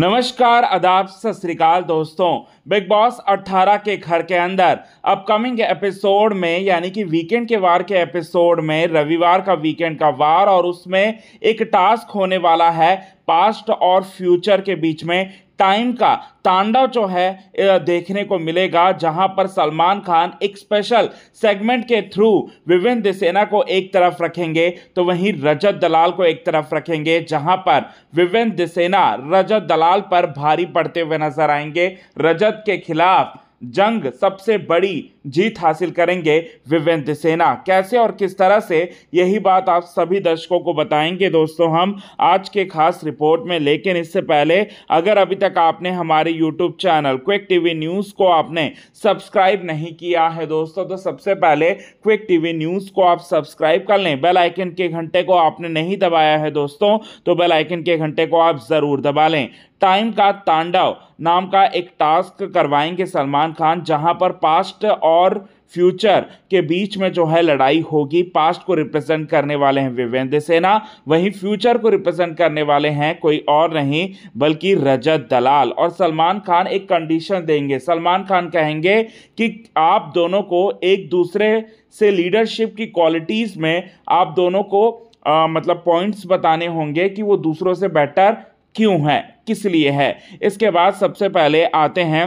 नमस्कार अदाब सत श्रीकाल दोस्तों बिग बॉस 18 के घर के अंदर अपकमिंग एपिसोड में यानी कि वीकेंड के वार के एपिसोड में रविवार का वीकेंड का वार और उसमें एक टास्क होने वाला है पास्ट और फ्यूचर के बीच में टाइम का तांडव जो है देखने को मिलेगा जहां पर सलमान खान एक स्पेशल सेगमेंट के थ्रू विभिन्न दिसेना को एक तरफ रखेंगे तो वहीं रजत दलाल को एक तरफ रखेंगे जहां पर विभिन्न दिसेना रजत दलाल पर भारी पड़ते हुए नजर आएंगे रजत के खिलाफ जंग सबसे बड़ी जीत हासिल करेंगे विवेंद्र सेना कैसे और किस तरह से यही बात आप सभी दर्शकों को बताएंगे दोस्तों हम आज के खास रिपोर्ट में लेकिन इससे पहले अगर अभी तक आपने हमारे YouTube channel Quick TV News को आपने सब्सक्राइब नहीं किया है दोस्तों तो सबसे पहले क्विक टीवी न्यूज़ को आप सब्सक्राइब कर लें बेलाइकन के घंटे को आपने नहीं दबाया है दोस्तों तो बेलाइकन के घंटे को आप ज़रूर दबा लें टाइम का तांडव नाम का एक टास्क करवाएंगे सलमान खान जहां पर पास्ट और फ्यूचर के बीच में जो है लड़ाई होगी पास्ट को रिप्रेजेंट करने वाले हैं विवेंद्र सेना वहीं फ्यूचर को रिप्रेजेंट करने वाले हैं कोई और नहीं बल्कि रजत दलाल और सलमान खान एक कंडीशन देंगे सलमान खान कहेंगे कि आप दोनों को एक दूसरे से लीडरशिप की क्वालिटीज़ में आप दोनों को आ, मतलब पॉइंट्स बताने होंगे कि वो दूसरों से बेटर क्यों है किस लिए है इसके बाद सबसे पहले आते हैं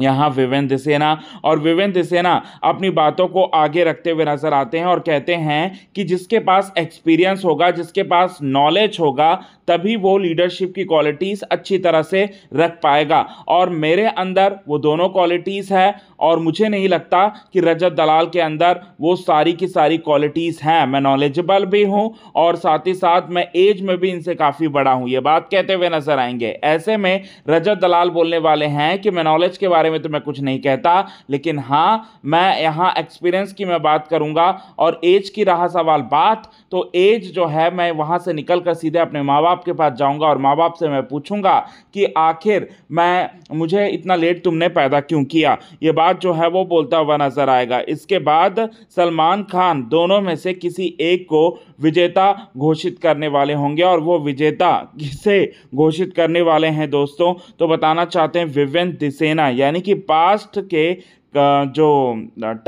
यहाँ विवेन दिसेना और विवेन दिसेना अपनी बातों को आगे रखते हुए नजर आते हैं और कहते हैं कि जिसके पास एक्सपीरियंस होगा जिसके पास नॉलेज होगा तभी वो लीडरशिप की क्वालिटीज़ अच्छी तरह से रख पाएगा और मेरे अंदर वो दोनों क्वालिटीज़ है और मुझे नहीं लगता कि रजत दलाल के अंदर वो सारी की सारी क्वालिटीज़ हैं मैं नॉलेजबल भी हूँ और साथ ही साथ मैं एज में भी इनसे काफ़ी बड़ा हूँ ये बात कहते हुए नजर आएंगे ऐसे में रजत दलाल बोलने वाले हैं कि मैं नॉलेज के बारे बारे में तो मैं कुछ नहीं कहता लेकिन हाँ मैं यहाँ एक्सपीरियंस की मैं बात करूँगा और एज की रहा सवाल बात तो एज जो है मैं वहाँ से निकल कर सीधे अपने माँ बाप के पास जाऊँगा और माँ बाप से मैं पूछूँगा कि आखिर मैं मुझे इतना लेट तुमने पैदा क्यों किया ये बात जो है वो बोलता हुआ नज़र आएगा इसके बाद सलमान खान दोनों में से किसी एक को विजेता घोषित करने वाले होंगे और वो विजेता किसे घोषित करने वाले हैं दोस्तों तो बताना चाहते हैं विवेन दिसेना यानी कि पास्ट के जो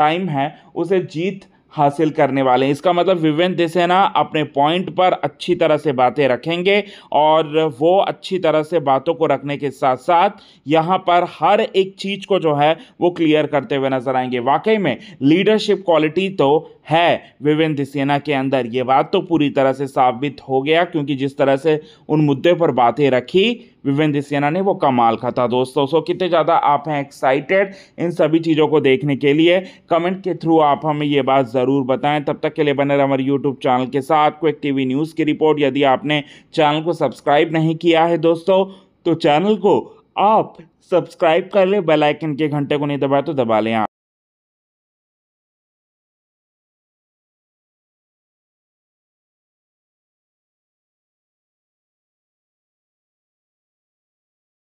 टाइम है उसे जीत हासिल करने वाले हैं इसका मतलब विवेन देसेना अपने पॉइंट पर अच्छी तरह से बातें रखेंगे और वो अच्छी तरह से बातों को रखने के साथ साथ यहाँ पर हर एक चीज़ को जो है वो क्लियर करते हुए नजर आएंगे वाकई में लीडरशिप क्वालिटी तो है विवेन देसेना के अंदर ये बात तो पूरी तरह से साबित हो गया क्योंकि जिस तरह से उन मुद्दे पर बातें रखी विवेंद्र सेना ने वो कमाल का था दोस्तों सो कितने ज़्यादा आप हैं एक्साइटेड इन सभी चीज़ों को देखने के लिए कमेंट के थ्रू आप हमें ये बात ज़रूर बताएं तब तक के लिए बने रहे हमारे यूट्यूब चैनल के साथ क्विक वी न्यूज़ की रिपोर्ट यदि आपने चैनल को सब्सक्राइब नहीं किया है दोस्तों तो चैनल को आप सब्सक्राइब कर लें बेलाइकन के घंटे को नहीं दबाए तो दबा लें आप